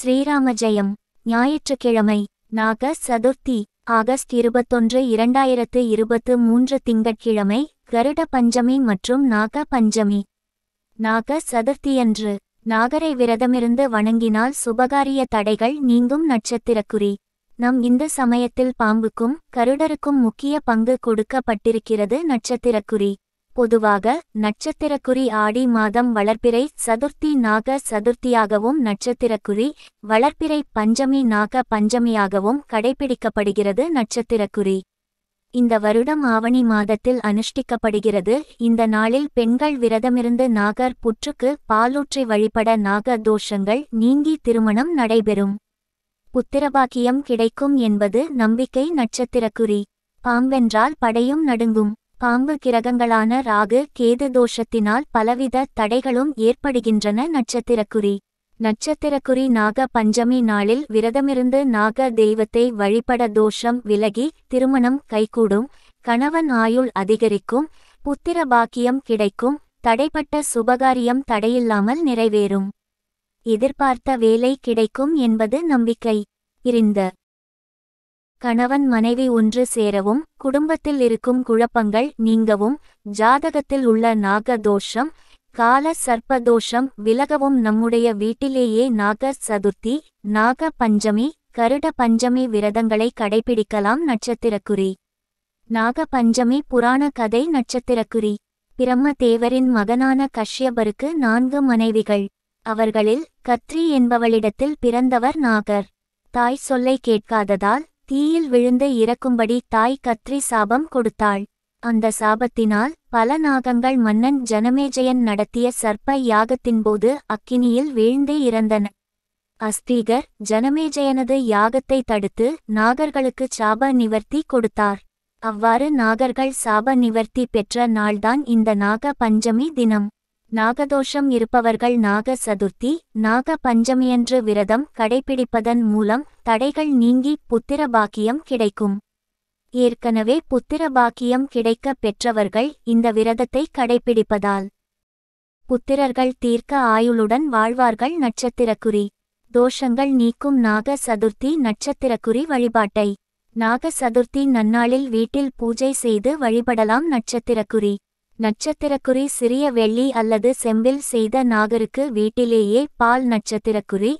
ஸ்ரீராம ஜெயம் ஞாயிற்றுக்கிழமை நாக சதுர்த்தி ஆகஸ்ட் இருபத்தொன்று இரண்டாயிரத்து இருபத்து மூன்று திங்கட்கிழமை கருட பஞ்சமி மற்றும் நாக பஞ்சமி நாக சதுர்த்தியன்று நாகரை விரதமிருந்து வணங்கினால் சுபகாரிய தடைகள் நீங்கும் நட்சத்திரக்குறி நம் இந்து சமயத்தில் பாம்புக்கும் கருடருக்கும் முக்கிய பங்கு கொடுக்கப்பட்டிருக்கிறது நட்சத்திரக்குறி பொதுவாக நட்சத்திரக்குறி ஆடி மாதம் வளர்ப்பிறை சதுர்த்தி நாக சதுர்த்தியாகவும் நட்சத்திரக்குறி வளர்ப்பிறை பஞ்சமி நாக பஞ்சமியாகவும் கடைபிடிக்கப்படுகிறது நட்சத்திரக்குறி இந்த வருடம் ஆவணி மாதத்தில் அனுஷ்டிக்கப்படுகிறது இந்த நாளில் பெண்கள் விரதமிருந்து நாகர் புற்றுக்கு பாலூற்றி வழிபட நாக தோஷங்கள் நீங்கி திருமணம் நடைபெறும் புத்திரபாக்கியம் கிடைக்கும் என்பது நம்பிக்கை நட்சத்திரக்குறி பாம்பென்றால் படையும் நடுங்கும் பாம்பு கிரகங்களான ராகு கேது தோஷத்தினால் பலவித தடைகளும் ஏற்படுகின்றன நட்சத்திரக்குறி நட்சத்திரக்குறி நாக பஞ்சமி நாளில் விரதமிருந்து நாக தெய்வத்தை வழிபட தோஷம் விலகி திருமணம் கைகூடும் கணவன் ஆயுள் அதிகரிக்கும் புத்திர பாக்கியம் கிடைக்கும் தடைப்பட்ட சுபகாரியம் தடையில்லாமல் நிறைவேறும் எதிர்பார்த்த வேலை கிடைக்கும் என்பது நம்பிக்கை இருந்த கணவன் மனைவி ஒன்று சேரவும் குடும்பத்தில் இருக்கும் குழப்பங்கள் நீங்கவும் ஜாதகத்தில் உள்ள நாக தோஷம் கால சர்ப்பதோஷம் விலகவும் நம்முடைய வீட்டிலேயே நாக சதுர்த்தி நாக பஞ்சமி கருட பஞ்சமி விரதங்களை கடைபிடிக்கலாம் நட்சத்திரக்குறி நாக பஞ்சமி புராண கதை நட்சத்திரக்குறி தேவரின் மகனான கஷ்யபருக்கு நான்கு மனைவிகள் அவர்களில் கத்ரி என்பவளிடத்தில் பிறந்தவர் நாகர் தாய் சொல்லை கேட்காததால் தீயில் விழுந்து இறக்கும்படி தாய் கத்ரி சாபம் கொடுத்தாள் அந்த சாபத்தினால் பல நாகங்கள் மன்னன் ஜனமேஜயன் நடத்திய சர்ப்ப யாகத்தின்போது அக்கினியில் வீழ்ந்தே இறந்தன அஸ்தீகர் ஜனமேஜயனது யாகத்தை தடுத்து நாகர்களுக்கு சாப நிவர்த்தி கொடுத்தார் அவ்வாறு நாகர்கள் சாப நிவர்த்தி பெற்ற நாள்தான் இந்த நாக பஞ்சமி தினம் நாகதோஷம் இருப்பவர்கள் நாக சதுர்த்தி நாக பஞ்சமியன்று விரதம் கடைபிடிப்பதன் மூலம் தடைகள் நீங்கி புத்திர பாக்கியம் கிடைக்கும் ஏற்கனவே புத்திர பாக்கியம் கிடைக்க பெற்றவர்கள் இந்த விரதத்தை கடைபிடிப்பதால் புத்திரர்கள் தீர்க்க ஆயுளுடன் வாழ்வார்கள் நட்சத்திரக்குறி தோஷங்கள் நீக்கும் நாக சதுர்த்தி நட்சத்திரக்குறி வழிபாட்டை நாக சதுர்த்தி நன்னாளில் வீட்டில் பூஜை செய்து வழிபடலாம் நட்சத்திரக்குறி நட்சத்திரக்குறி சிறிய வெள்ளி அல்லது செம்பில் செய்த நாகருக்கு வீட்டிலேயே பால் நட்சத்திரக்குறி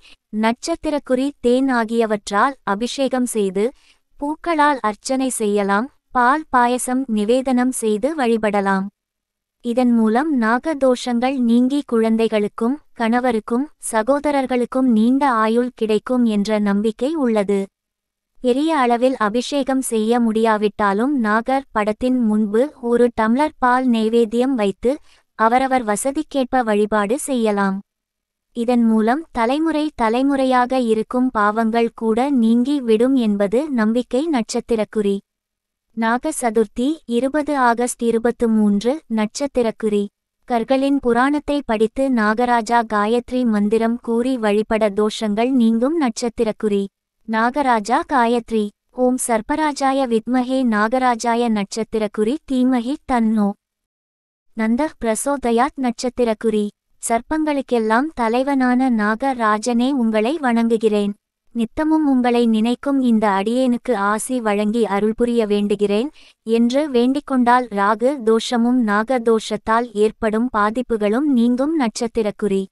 நட்சத்திரக்குறி தேன் ஆகியவற்றால் அபிஷேகம் செய்து பூக்களால் அர்ச்சனை செய்யலாம் பால் பாயசம் நிவேதனம் செய்து வழிபடலாம் இதன் மூலம் நாகதோஷங்கள் நீங்கி குழந்தைகளுக்கும் கணவருக்கும் சகோதரர்களுக்கும் நீண்ட ஆயுள் கிடைக்கும் என்ற நம்பிக்கை உள்ளது பெரிய அளவில் அபிஷேகம் செய்ய முடியாவிட்டாலும் நாகர் படத்தின் முன்பு ஒரு டம்ளர் பால் நைவேத்தியம் வைத்து அவரவர் வசதிக்கேற்ப வழிபாடு செய்யலாம் இதன் மூலம் தலைமுறை தலைமுறையாக இருக்கும் பாவங்கள் கூட நீங்கி விடும் என்பது நம்பிக்கை நட்சத்திரக்குறி நாக சதுர்த்தி இருபது ஆகஸ்ட் இருபத்து மூன்று நட்சத்திரக்குறி கர்களின் புராணத்தை படித்து நாகராஜா காயத்ரி மந்திரம் கூறி வழிபட தோஷங்கள் நீங்கும் நட்சத்திரக்குறி நாகராஜா காயத்ரி ஓம் சர்ப்பராஜாய வித்மஹே நாகராஜாய குறி தீமஹி தன்னோ நந்த பிரசோதயாத் குறி சர்ப்பங்களுக்கெல்லாம் தலைவனான நாகராஜனே உங்களை வணங்குகிறேன் நித்தமும் உங்களை நினைக்கும் இந்த அடியேனுக்கு ஆசி வழங்கி அருள் புரிய வேண்டுகிறேன் என்று வேண்டிக்கொண்டால் ராகு தோஷமும் நாகதோஷத்தால் ஏற்படும் பாதிப்புகளும் நீங்கும் குறி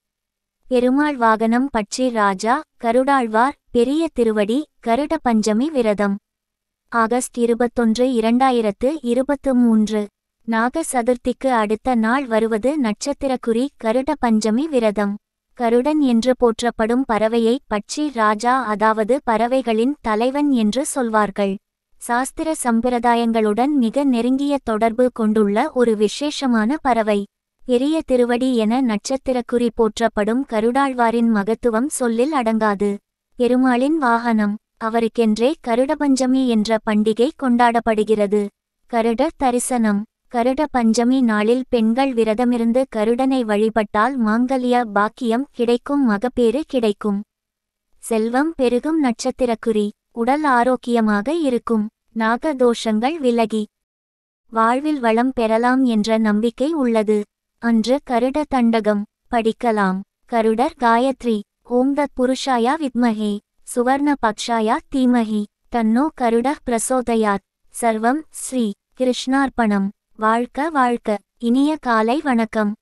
பெருமாள் வாகனம் பற்றி ராஜா கருடாழ்வார் பெரிய திருவடி கருட பஞ்சமி விரதம் ஆகஸ்ட் இருபத்தொன்று இரண்டாயிரத்து இருபத்து மூன்று நாக சதுர்த்திக்கு அடுத்த நாள் வருவது நட்சத்திரக்குறி கருட பஞ்சமி விரதம் கருடன் என்று போற்றப்படும் பறவையை பட்சி ராஜா அதாவது பறவைகளின் தலைவன் என்று சொல்வார்கள் சாஸ்திர சம்பிரதாயங்களுடன் மிக நெருங்கிய தொடர்பு கொண்டுள்ள ஒரு விசேஷமான பறவை எரிய திருவடி என நட்சத்திரக்குறி போற்றப்படும் கருடாழ்வாரின் மகத்துவம் சொல்லில் அடங்காது பெருமாளின் வாகனம் அவருக்கென்றே கருட பஞ்சமி என்ற பண்டிகை கொண்டாடப்படுகிறது கருட தரிசனம் கருட பஞ்சமி நாளில் பெண்கள் விரதமிருந்து கருடனை வழிபட்டால் மாங்கல்ய பாக்கியம் கிடைக்கும் மகப்பேறு கிடைக்கும் செல்வம் பெருகும் நட்சத்திரக்குறி உடல் ஆரோக்கியமாக இருக்கும் நாகதோஷங்கள் விலகி வாழ்வில் வளம் பெறலாம் என்ற நம்பிக்கை உள்ளது அன்று கருட தண்டகம் படிக்கலாம் கருடர் காயத்ரி ஓம் தத் புருஷாயா வித்மகே சுவர்ண பக்ஷாயா தீமகி தன்னோ கருட பிரசோதயாத் சர்வம் ஸ்ரீ கிருஷ்ணார்ப்பணம் வாழ்க்க வாழ்க்க இனிய காலை வணக்கம்